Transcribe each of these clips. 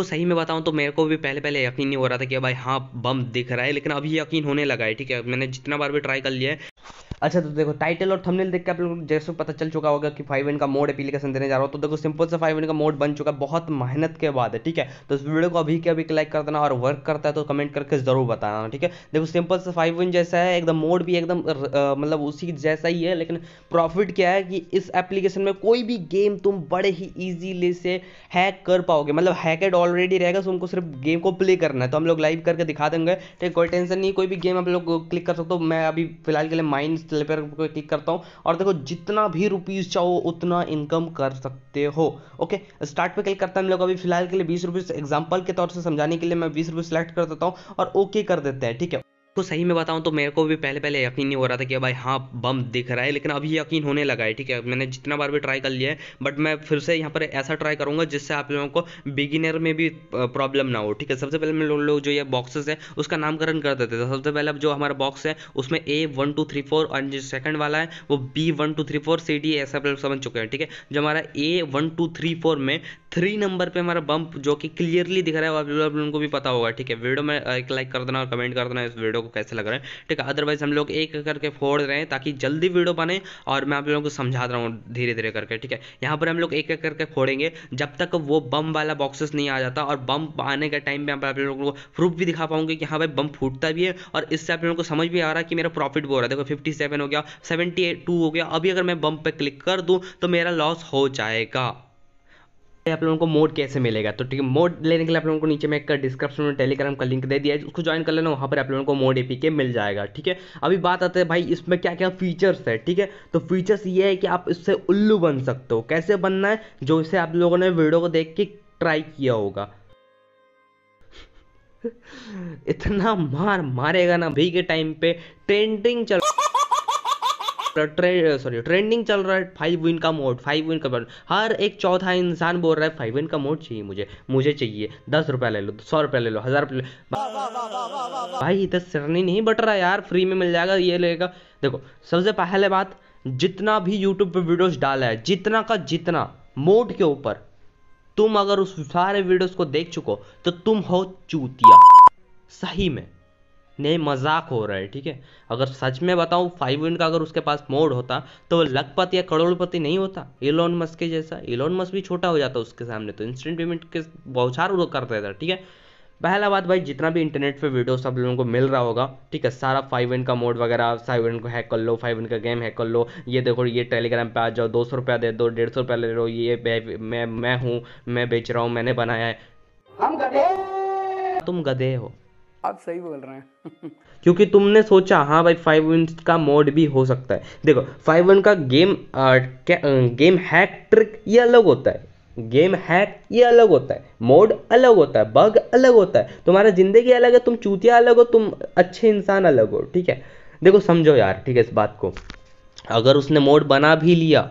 तो सही में बताऊँ तो मेरे को भी पहले पहले यकीन नहीं हो रहा था कि भाई हाँ बम दिख रहा है लेकिन अभी यकीन होने लगा है ठीक है मैंने जितना बार भी ट्राई कर लिया है अच्छा तो देखो टाइटल और थंबनेल देख के आप लोग जैसे पता चल चुका होगा कि फाइव का मोड एप्लीकेशन देने जा रहा हूँ तो देखो सिंपल से फाइव का मोड बन चुका है बहुत मेहनत के बाद है ठीक है तो इस वीडियो को अभी के अभी लाइक कर देना और वर्क करता है तो कमेंट करके जरूर बताना ठीक है देखो सिंपल से फाइव जैसा है एकदम मोड भी एकदम मतलब उसी जैसा ही है लेकिन प्रॉफिट क्या है कि इस एप्लीकेशन में कोई भी गेम तुम बड़े ही ईजीली से हैक कर पाओगे मतलब हैकेड ऑलरेडी रहेगा तो उनको सिर्फ गेम को प्ले करना है तो हम लोग लाइव करके दिखा देंगे ठीक कोई टेंशन नहीं कोई भी गेम आप लोग क्लिक कर सकते हो मैं अभी फिलहाल के लिए माइंड डिस्प्ले पर क्लिक करता हूँ और देखो जितना भी रुपीज़ चाहो उतना इनकम कर सकते हो ओके स्टार्ट पे क्लिक करता है हम लोग अभी फिलहाल के लिए बीस रुपीज़ एग्जाम्पल के तौर से समझाने के लिए मैं बीस रुपीज़ सेलेक्ट कर देता हूँ और ओके कर देते हैं ठीक है तो सही में बताऊं तो मेरे को भी पहले पहले यकीन नहीं हो रहा था कि भाई हाँ बम दिख रहा है लेकिन अभी यकीन होने लगा है ठीक है मैंने जितना बार भी ट्राई कर लिया है बट मैं फिर से यहाँ पर ऐसा ट्राई करूंगा जिससे आप लोगों को बिगिनर में भी प्रॉब्लम ना हो ठीक है सबसे पहले मैं लोग जो ये बॉक्सेस है उसका नामकरण कर देते थे सबसे पहले जो हमारा बॉक्स है उसमें A one two three four और जो सेकंड वाला है वो B one two three four C D ऐसा समझ चुके हैं ठीक है जो हमारा A one two three four में थ्री नंबर पे हमारा बम्प जो कि क्लियरली दिख रहा है आप लोगों को भी पता होगा ठीक है वीडियो में uh, एक लाइक कर देना और कमेंट कर देना इस वीडियो को कैसे लग रहा है ठीक है अदरवाइज हम लोग एक करके फोड़ रहे हैं ताकि जल्दी वीडियो बने और मैं आप लोगों को समझा रहा हूँ धीरे धीरे करके ठीक है यहाँ पर हम लोग एक एक करके फोड़ेंगे जब तक वो बम वाला बॉक्सेस नहीं आ जाता और बम आने के टाइम पर आप लोगों को प्रूफ भी दिखा पाऊंगे कि हाँ भाई बम फूटता भी है और इससे आप लोगों को समझ भी आ रहा है कि मेरा प्रॉफिट भी हो रहा है देखो फिफ्टी सेवन हो गया सेवेंटी टू हो गया अभी अगर मैं बम पर क्लिक कर दूँ तो मेरा लॉस हो जाएगा आप लोगों को मोड कैसे मिलेगा तो ठीक है मोड लेने के लिए आप लोगों को नीचे में एक डिस्क्रिप्शन में टेलीग्राम का लिंक दे दिया है उसको ज्वाइन कर लेना वहां पर आप लोगों को मोड एपीके मिल जाएगा ठीक है अभी बात आते हैं भाई इसमें क्या क्या फीचर्स है ठीक है तो फीचर्स ये है कि आप इससे उल्लू बन सकते हो कैसे बनना है जो इसे आप लोगों ने वीडियो को देख के ट्राई किया होगा इतना मार मारेगा ना भी के टाइम पे ट्रेंडिंग चल सॉरी ट्रेंडिंग चल रहा है फाइव विन का मोड फाइव विन का हर एक चौथा इंसान बोल रहा है फाइव विन का मोड चाहिए मुझे मुझे चाहिए दस रुपया ले लो सौ रुपया ले लो हज़ार रुपये भाई इधर सरनी नहीं बट रहा यार फ्री में मिल जाएगा ये लेगा देखो सबसे पहले बात जितना भी यूट्यूब पे वीडियोस डाला है जितना का जितना मोड के ऊपर तुम अगर उस सारे वीडियोस को देख चुको तो तुम हो चूतिया सही में नहीं मजाक हो रहा है ठीक है अगर सच में बताऊं फाइव विन का अगर उसके पास मोड होता तो लखपत या करोड़पति नहीं होता इलोन मस्क के जैसा इलोन मस्क भी छोटा हो जाता उसके सामने तो इंस्टेंट पेमेंट के बौछार वो कर देता ठीक है पहला बात भाई जितना भी इंटरनेट पे वीडियो सब लोगों को मिल रहा होगा ठीक है सारा फाइव एन का मोड वगैरह फाइव एन को हैक कर लो फाइव एन का गेम हैक कर लो ये देखो ये टेलीग्राम पे आ जाओ दो सौ रुपया दे दो डेढ़ सौ रुपया ले लो ये मैं मैं हूँ मैं बेच रहा हूँ मैंने बनाया है हम गधे तुम गधे हो आप सही बोल रहे हैं क्योंकि तुमने सोचा हाँ भाई फाइव वन का मोड भी हो सकता है देखो फाइव वन का गेम आ, क्या, गेम हैक ट्रिक ये अलग होता है गेम हैक ये अलग होता है मोड अलग होता है बग अलग होता है तुम्हारा ज़िंदगी अलग है तुम चूतिया अलग हो तुम अच्छे इंसान अलग हो ठीक है देखो समझो यार ठीक है इस बात को अगर उसने मोड बना भी लिया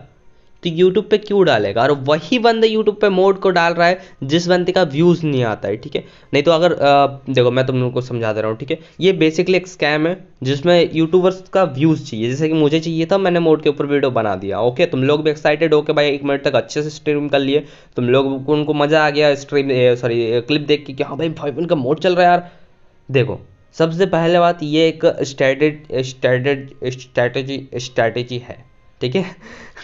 तो यूट्यूब पे क्यों डालेगा और वही बंदे यूट्यूब पे मोड को डाल रहा है जिस बंदे का व्यूज़ नहीं आता है ठीक है नहीं तो अगर आ, देखो मैं तुम लोगों को समझा दे रहा हूँ ठीक है ये बेसिकली एक स्कैम है जिसमें यूट्यूबर्स का व्यूज़ चाहिए जैसे कि मुझे चाहिए था मैंने मोड के ऊपर वीडियो बना दिया ओके तुम लोग भी एक्साइटेड हो के भाई एक मिनट तक अच्छे से स्ट्रीम कर लिए तुम लोग को उनको मज़ा आ गया स्ट्रीम सॉरी क्लिप देख के कि हाँ भाई भाई उनका मोड चल रहा है यार देखो सबसे पहले बात ये एक स्ट्रैटेजी स्ट्रैटेजी स्ट्रैटेजी है ठीक है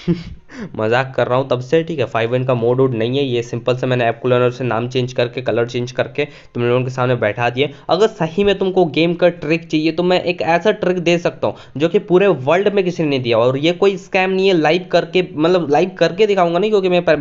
मजाक कर रहा हूँ तब से ठीक है फाइव वन का मोड उड नहीं है ये सिंपल से मैंने ऐप कूलर से नाम चेंज करके कलर चेंज करके तुम लोगों के सामने बैठा दिए अगर सही में तुमको गेम का ट्रिक चाहिए तो मैं एक ऐसा ट्रिक दे सकता हूँ जो कि पूरे वर्ल्ड में किसी ने दिया और ये कोई स्कैम नहीं है लाइव करके मतलब लाइव करके दिखाऊंगा नहीं क्योंकि मेरे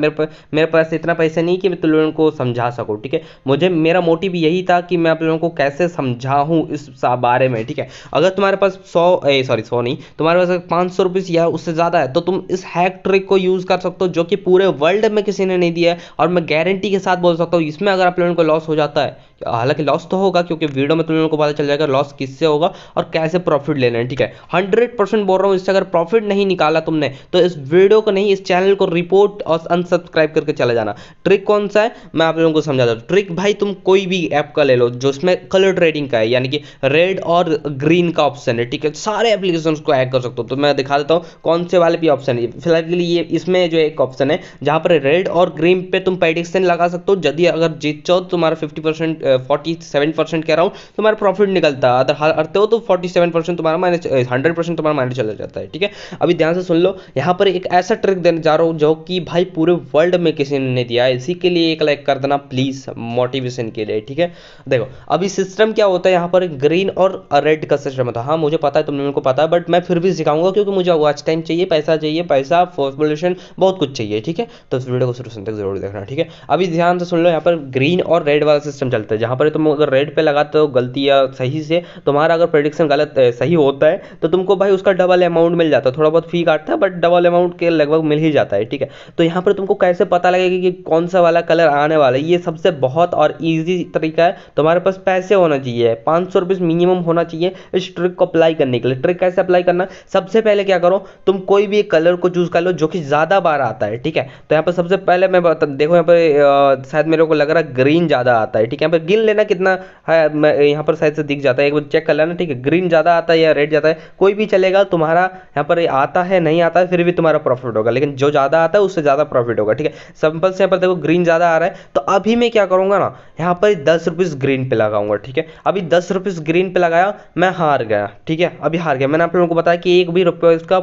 मेरे पास इतना पैसे नहीं कि मैं तुम लोगों को समझा सकूँ ठीक है मुझे मेरा मोटिव यही था कि मैं आप लोगों को कैसे समझाऊँ इस बारे में ठीक है अगर तुम्हारे पास सौ सॉरी सौ नहीं तुम्हारे पास पाँच सौ या उससे ज़्यादा है तो तुम इस हैक ट्रिक को यूज कर सकते हो जो कि पूरे वर्ल्ड में किसी ने नहीं दिया है और मैं गारंटी के साथ बोल सकता हूँ इसमें अगर आप लोगों को लॉस हो जाता है हालांकि लॉस तो होगा क्योंकि वीडियो में तुम लोगों को पता चल जाएगा लॉस किससे होगा और कैसे प्रॉफिट लेना है ठीक है हंड्रेड परसेंट बोल रहा हूँ इससे अगर प्रॉफिट नहीं निकाला तुमने तो इस वीडियो को नहीं इस चैनल को रिपोर्ट और अनसब्सक्राइब करके चला जाना ट्रिक कौन सा है मैं आप लोगों को समझा दू ट्रिक भाई तुम कोई भी ऐप का ले लो जो उसमें कलर ट्रेडिंग का है यानी कि रेड और ग्रीन का ऑप्शन है ठीक है सारे एप्लीकेशन को ऐड कर सकते हो तो मैं दिखा देता हूँ कौन से वाले भी ऑप्शन है फिलहाल के लिए इसमें जो एक ऑप्शन है जहाँ पर रेड और ग्रीन पे तुम पेडिक्सन लगा सकते हो यदि अगर जीत जाओ तो तुम्हारा fifty percent forty seven percent कह रहा हूँ तो तुम्हारा प्रॉफिट निकलता है अगर हारते हो तो फोर्टी सेवन परसेंट तुम्हारा माइनस हंड्रेड परसेंट तुम्हारा माइनस चला जाता है ठीक है अभी ध्यान से सुन लो यहाँ पर एक ऐसा ट्रिक देने जा रहा हूँ जो कि भाई पूरे वर्ल्ड में किसी ने दिया है इसी के लिए एक लाइक कर देना प्लीज़ मोटिवेशन के लिए ठीक है देखो अभी सिस्टम क्या होता है यहाँ पर ग्रीन और रेड का सिस्टम होता है हाँ मुझे पता है तुमने मेरे को पता है बट मैं फिर भी सिखाऊंगा क्योंकि मुझे वॉच टाइम चाहिए पैसा चाहिए पैसा पॉपुलेशन बहुत कुछ चाहिए ठीक है तो इस वीडियो को शुरू सुन तक जरूर देखना ठीक है अभी ध्यान से सुन लो यहाँ पर ग्रीन और रेड वाला सिस्टम चलता है जहाँ पर तुम अगर रेड पर लगाते हो गलती या सही से तुम्हारा अगर प्रडिक्शन गलत सही होता है तो तुमको भाई उसका डबल अमाउंट मिल जाता है थोड़ा बहुत फी काटता है बट डबल अमाउंट के लगभग मिल ही जाता है ठीक है तो यहाँ पर तुमको कैसे पता लगेगा कि कौन सा वाला कलर आने वाला है ये सबसे बहुत और ईजी तरीका है तुम्हारे पास पैसे होना चाहिए पाँच सौ रुपये मिनिमम होना चाहिए इस ट्रिक को अप्लाई करने के लिए ट्रिक कैसे अप्लाई करना सबसे पहले क्या करो तुम कोई भी कलर को चूज़ कर लो जो कि ज़्यादा बार आता है ठीक है तो यहाँ पर सबसे पहले मैं देखो यहाँ पर शायद मेरे को लग रहा है ग्रीन ज़्यादा आता है ठीक है यहाँ पर गिन लेना कितना है हाँ, यहाँ पर शायद से दिख जाता है एक बार चेक कर लेना ठीक है ग्रीन ज़्यादा आता है या रेड जाता है कोई भी चलेगा तुम्हारा यहाँ पर आता है नहीं आता है फिर भी तुम्हारा प्रॉफिट होगा लेकिन जो ज़्यादा आता है उससे ज़्यादा प्रॉफिट होगा ठीक है सिंपल से यहाँ पर देखो ग्रीन ज़्यादा आ रहा है तो अभी मैं क्या करूंगा ना यहाँ पर दस रुपीज़ ग्रीन पे लगाऊंगा ठीक है अभी दस रुपीज़ ग्रीन पे लगाया मैं हार गया ठीक है अभी हार गया मैंने आप लोगों को बताया कि एक भी रुपये इसका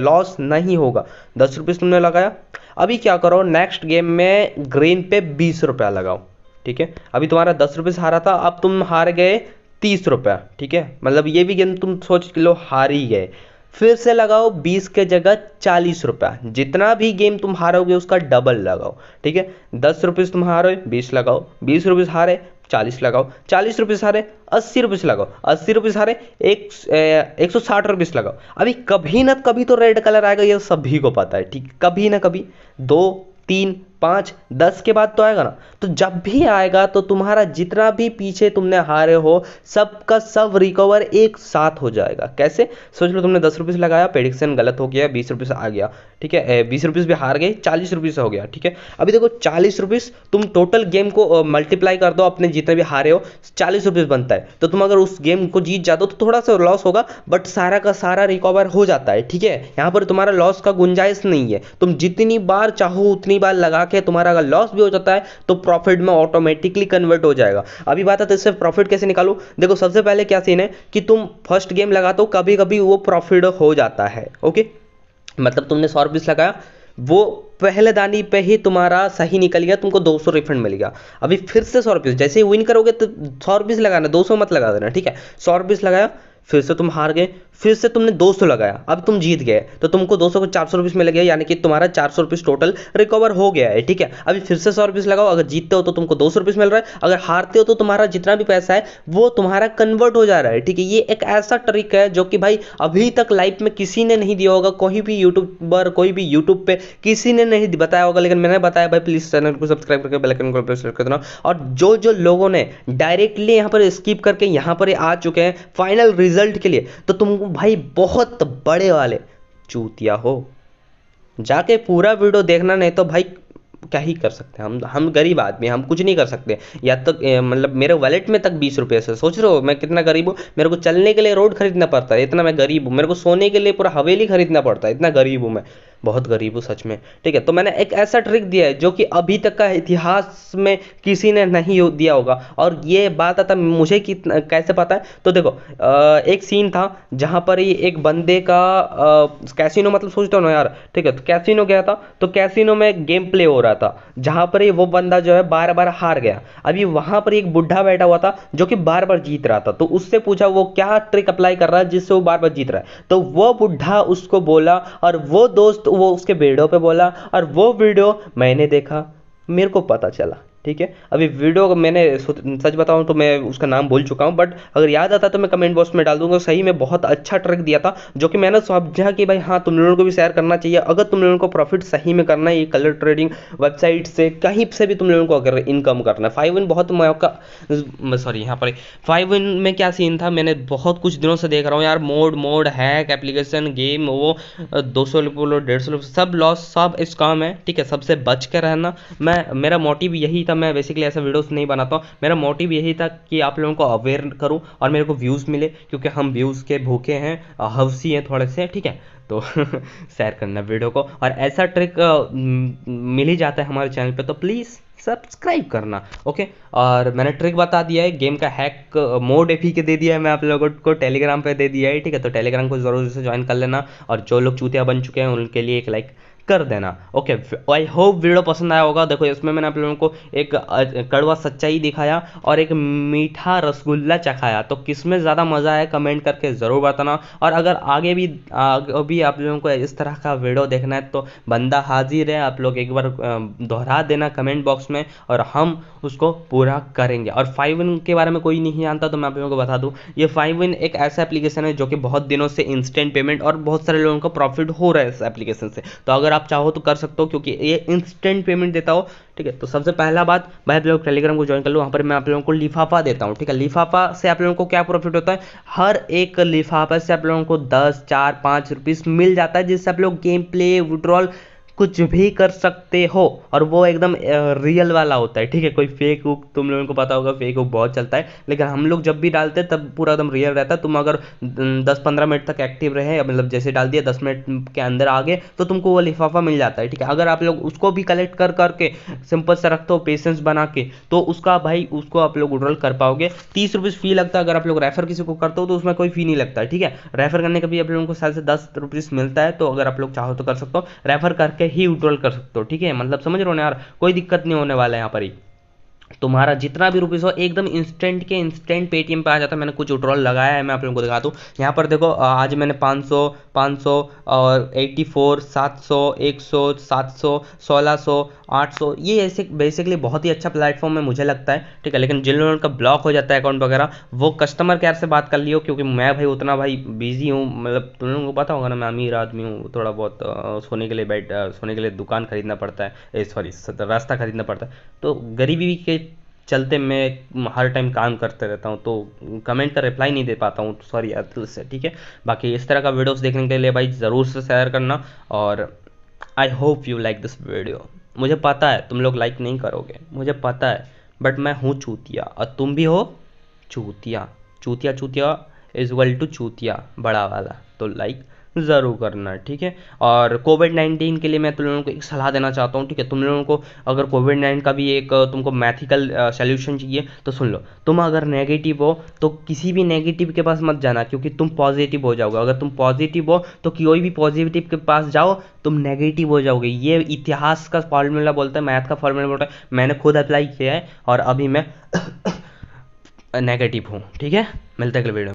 लॉस नहीं होगा दस रुपीज़ तुमने लगाया अभी क्या करो नेक्स्ट गेम में ग्रीन पे बीस रुपया लगाओ ठीक है अभी तुम्हारा दस रुपये से हारा था अब तुम हार गए तीस रुपया ठीक है मतलब ये भी गेम तुम सोच लो हार ही गए फिर से लगाओ बीस के जगह चालीस रुपया जितना भी गेम तुम हारोगे उसका डबल लगाओ ठीक है दस रुपीज़ तुम हारो बीस लगाओ बीस रुपीज़ हारे चालीस लगाओ चालीस रुपये सारे अस्सी रुपये से लगाओ अस्सी रुपये सारे एक एक सौ साठ रुपये से लगाओ अभी कभी ना कभी तो रेड कलर आएगा ये सभी को पता है ठीक कभी ना कभी दो तीन पाँच दस के बाद तो आएगा ना तो जब भी आएगा तो तुम्हारा जितना भी पीछे तुमने हारे हो सब का सब रिकवर एक साथ हो जाएगा कैसे सोच लो तुमने दस रुपीज़ लगाया प्रेडिक्शन गलत हो गया बीस रुपीज़ आ गया ठीक है बीस रुपीज़ भी हार गए चालीस रुपीज़ हो गया ठीक है अभी देखो चालीस रुपीज़ तुम टोटल गेम को मल्टीप्लाई कर दो अपने जितने भी हारे हो चालीस रुपीज़ बनता है तो तुम अगर उस गेम को जीत जाते हो तो थोड़ा सा लॉस होगा बट सारा का सारा रिकवर हो जाता है ठीक है यहाँ पर तुम्हारा लॉस का गुंजाइश नहीं है तुम जितनी बार चाहो उतनी बार लगा है तुम्हारा अगर लॉस भी हो जाता है तो प्रॉफिट में ऑटोमेटिकली कन्वर्ट हो जाएगा अभी बात है तो इससे प्रॉफिट कैसे निकालू देखो सबसे पहले क्या सीन है कि तुम फर्स्ट गेम लगाते हो कभी कभी वो प्रॉफिट हो जाता है ओके मतलब तुमने सौ रुपीस लगाया वो पहले दानी पे ही तुम्हारा सही निकल गया तुमको 200 रिफंड मिल गया अभी फिर से सौ रुपीस जैसे ही विन करोगे तो सौ रुपीस लगाना 200 मत लगा देना ठीक है सौ रुपीस लगाया फिर से तुम हार गए फिर से तुमने 200 लगाया अब तुम जीत गए तो तुमको 200 को चार सौ मिल गया यानी कि तुम्हारा चार सौ टोटल रिकवर हो गया है ठीक है अभी फिर से सौ रुपीस लगाओ अगर जीतते हो तो तुमको दो सौ मिल रहा है अगर हारते हो तो तुम्हारा जितना भी पैसा है वो तुम्हारा कन्वर्ट हो जा रहा है ठीक है ये एक ऐसा ट्रिक है जो कि भाई अभी तक लाइफ में किसी ने नहीं दिया होगा कोई भी यूट्यूबर कोई भी यूट्यूब पे किसी ने नहीं बताया होगा लेकिन मैंने बताया भाई प्लीज चैनल को सब्सक्राइब करके बेलकन को प्रेस कर देना और जो जो लोगों ने डायरेक्टली यहाँ पर स्किप करके यहाँ पर आ चुके हैं फाइनल रिजल्ट रिजल्ट के लिए तो तुम भाई बहुत बड़े वाले चूतिया हो जाके पूरा वीडियो देखना नहीं तो भाई क्या ही कर सकते हैं हम हम गरीब आदमी हम कुछ नहीं कर सकते या तक तो, मतलब मेरे वॉलेट में तक बीस रुपये से सोच रहे हो मैं कितना गरीब हूँ मेरे को चलने के लिए रोड खरीदना पड़ता है इतना मैं गरीब हूँ मेरे को सोने के लिए पूरा हवेली खरीदना पड़ता है इतना गरीब हूँ मैं बहुत गरीब हो सच में ठीक है तो मैंने एक ऐसा ट्रिक दिया है जो कि अभी तक का इतिहास में किसी ने नहीं दिया होगा और ये बात आता मुझे कितना कैसे पता है तो देखो एक सीन था जहाँ पर ही एक बंदे का कैसीनो मतलब सोचता हूँ ना यार ठीक है तो कैसीनो गया था तो कैसीनो में गेम प्ले हो रहा था जहाँ पर ही वो बंदा जो है बार बार हार गया अभी वहाँ पर एक बुढ़ा बैठा हुआ था जो कि बार बार जीत रहा था तो उससे पूछा वो क्या ट्रिक अप्लाई कर रहा है जिससे वो बार बार जीत रहा है तो वो बुढ़ा उसको बोला और वो दोस्त तो वो उसके वीडियो पे बोला और वो वीडियो मैंने देखा मेरे को पता चला ठीक है अभी वीडियो मैंने सच बताऊं तो मैं उसका नाम भूल चुका हूँ बट अगर याद आता तो मैं कमेंट बॉक्स में डाल दूंगा सही में बहुत अच्छा ट्रक दिया था जो कि मैंने समझा तो कि भाई हाँ तुम लोगों को भी शेयर करना चाहिए अगर तुम लोगों को प्रॉफिट सही में करना है ये कलर ट्रेडिंग वेबसाइट से कहीं से भी तुम लोगों को अगर इनकम करना है फाइव इन बहुत मौका सॉरी यहाँ पर फाइव इन में क्या सीन था मैंने बहुत कुछ दिनों से देख रहा हूँ यार mod mod hack application game वो दो सौ रुपये डेढ़ सौ सब लॉस सब इस काम है ठीक है सबसे बच के रहना मैं मेरा मोटिव यही था मैं बेसिकली ऐसा वीडियोस नहीं बनाता हूँ मेरा मोटिव यही था कि आप लोगों को अवेयर करूँ और मेरे को व्यूज़ मिले क्योंकि हम व्यूज़ के भूखे हैं हवसी हैं थोड़े से ठीक है तो शेयर करना वीडियो को और ऐसा ट्रिक मिल ही जाता है हमारे चैनल पर तो प्लीज़ सब्सक्राइब करना ओके और मैंने ट्रिक बता दिया है गेम का हैक मोड एफी के दे दिया है मैं आप लोगों को टेलीग्राम पे दे दिया है ठीक है तो टेलीग्राम को ज़रूर से ज्वाइन कर लेना और जो लोग चूतिया बन चुके हैं उनके लिए एक लाइक कर देना ओके आई होप वीडियो पसंद आया होगा देखो इसमें मैंने आप लोगों को एक कड़वा सच्चाई दिखाया और एक मीठा रसगुल्ला चखाया तो किस में ज़्यादा मज़ा आया कमेंट करके ज़रूर बताना और अगर आगे भी आगे भी आप लोगों को इस तरह का वीडियो देखना है तो बंदा हाजिर है आप लोग एक बार दोहरा देना कमेंट बॉक्स में और हम उसको पूरा करेंगे और फाइव इन के बारे में कोई नहीं जानता तो मैं आप लोगों को बता दूँ ये फाइव इन एक ऐसा एप्लीकेशन है जो कि बहुत दिनों से इंस्टेंट पेमेंट और बहुत सारे लोगों को प्रॉफिट हो रहा है इस एप्लीकेशन से तो अगर आप चाहो तो कर सकते हो क्योंकि ये इंस्टेंट पेमेंट देता हो ठीक है तो सबसे पहला बात भाई आप लोग टेलीग्राम को ज्वाइन कर लो वहाँ पर मैं आप लोगों को लिफाफा देता हूँ ठीक है लिफाफा से आप लोगों को क्या प्रॉफिट होता है हर एक लिफाफा से आप लोगों को दस चार पाँच रुपीज़ मिल जाता है जिससे आप लोग गेम प्ले विड्रॉल कुछ भी कर सकते हो और वो एकदम रियल वाला होता है ठीक है कोई फेक उक तुम लोगों को पता होगा फेक उक बहुत चलता है लेकिन हम लोग जब भी डालते हैं तब पूरा एकदम रियल रहता है तुम अगर दस पंद्रह मिनट तक एक्टिव रहे मतलब जैसे डाल दिया दस मिनट के अंदर आ गए तो तुमको वो लिफाफा मिल जाता है ठीक है अगर आप लोग उसको भी कलेक्ट कर करके सिंपल से रखते हो पेशेंस बना के तो उसका भाई उसको आप लोग उड्रोल कर पाओगे तीस रुपीज़ फी लगता है अगर आप लोग रेफर किसी को करते हो तो उसमें कोई फी नहीं लगता ठीक है रेफर करने का भी आप लोगों को शायद से दस रुपीज़ मिलता है तो अगर आप लोग चाहो तो कर सकते हो रेफर करके ही विड्रॉल कर सकते हो ठीक है मतलब समझ रहे हो ना यार कोई दिक्कत नहीं होने वाला है यहाँ पर ही तुम्हारा जितना भी रुपीज़ हो एकदम इंस्टेंट के इंस्टेंट पेटीएम पे आ जाता है मैंने कुछ विड्रॉल लगाया है मैं आप लोगों को दिखा दूँ यहाँ पर देखो आज मैंने 500 पाँच सौ और एट्टी फोर सात सौ एक सौ सात सौ सोलह सौ आठ सौ ये ऐसे बेसिकली बहुत ही अच्छा प्लेटफॉर्म है मुझे लगता है ठीक है लेकिन जिन लोगों का ब्लॉक हो जाता है अकाउंट वगैरह वो कस्टमर केयर से बात कर लियो क्योंकि मैं भाई उतना भाई बिजी हूँ मतलब तुम लोगों को पता होगा ना मैं अमीर आदमी हूँ थोड़ा बहुत सोने के लिए बैठ सोने के लिए दुकान खरीदना पड़ता है सॉरी रास्ता खरीदना पड़ता है तो गरीबी के चलते मैं हर टाइम काम करते रहता हूँ तो कमेंट का रिप्लाई नहीं दे पाता हूँ सॉरी तो दिल से ठीक है बाकी इस तरह का वीडियोस देखने के लिए भाई ज़रूर से शेयर करना और I hope you like this video मुझे पता है तुम लोग लाइक नहीं करोगे मुझे पता है बट मैं हूँ चूतिया और तुम भी हो चूतिया चूतिया चूतिया इज़ वेल टू चूतिया बड़ा वाला तो लाइक ज़रूर करना ठीक है और कोविड नाइन्टीन के लिए मैं तुम लोगों को एक सलाह देना चाहता हूँ ठीक है तुम लोगों को अगर कोविड नाइन का भी एक तुमको मैथिकल सोल्यूशन चाहिए तो सुन लो तुम अगर नेगेटिव हो तो किसी भी नेगेटिव के पास मत जाना क्योंकि तुम पॉजिटिव हो जाओगे अगर तुम पॉजिटिव हो तो कोई भी पॉजिटिव के पास जाओ तुम नेगेटिव हो जाओगे ये इतिहास का फॉर्मूला बोलता है मैथ का फॉर्मूला बोलता है मैंने खुद अप्लाई किया है और अभी मैं नेगेटिव हूँ ठीक है मिलते अगले वीडियो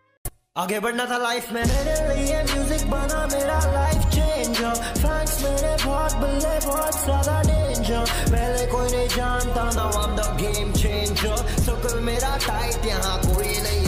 आगे बढ़ना था लाइफ में मेरे लिए म्यूजिक बना मेरा लाइफ चेंज फैंस मेरे बहुत बल्ले बहुत ज्यादा डेंजर पहले कोई नहीं जानता ना आई द गेम चेंजर सर्कल मेरा टाइट यहाँ कोई नहीं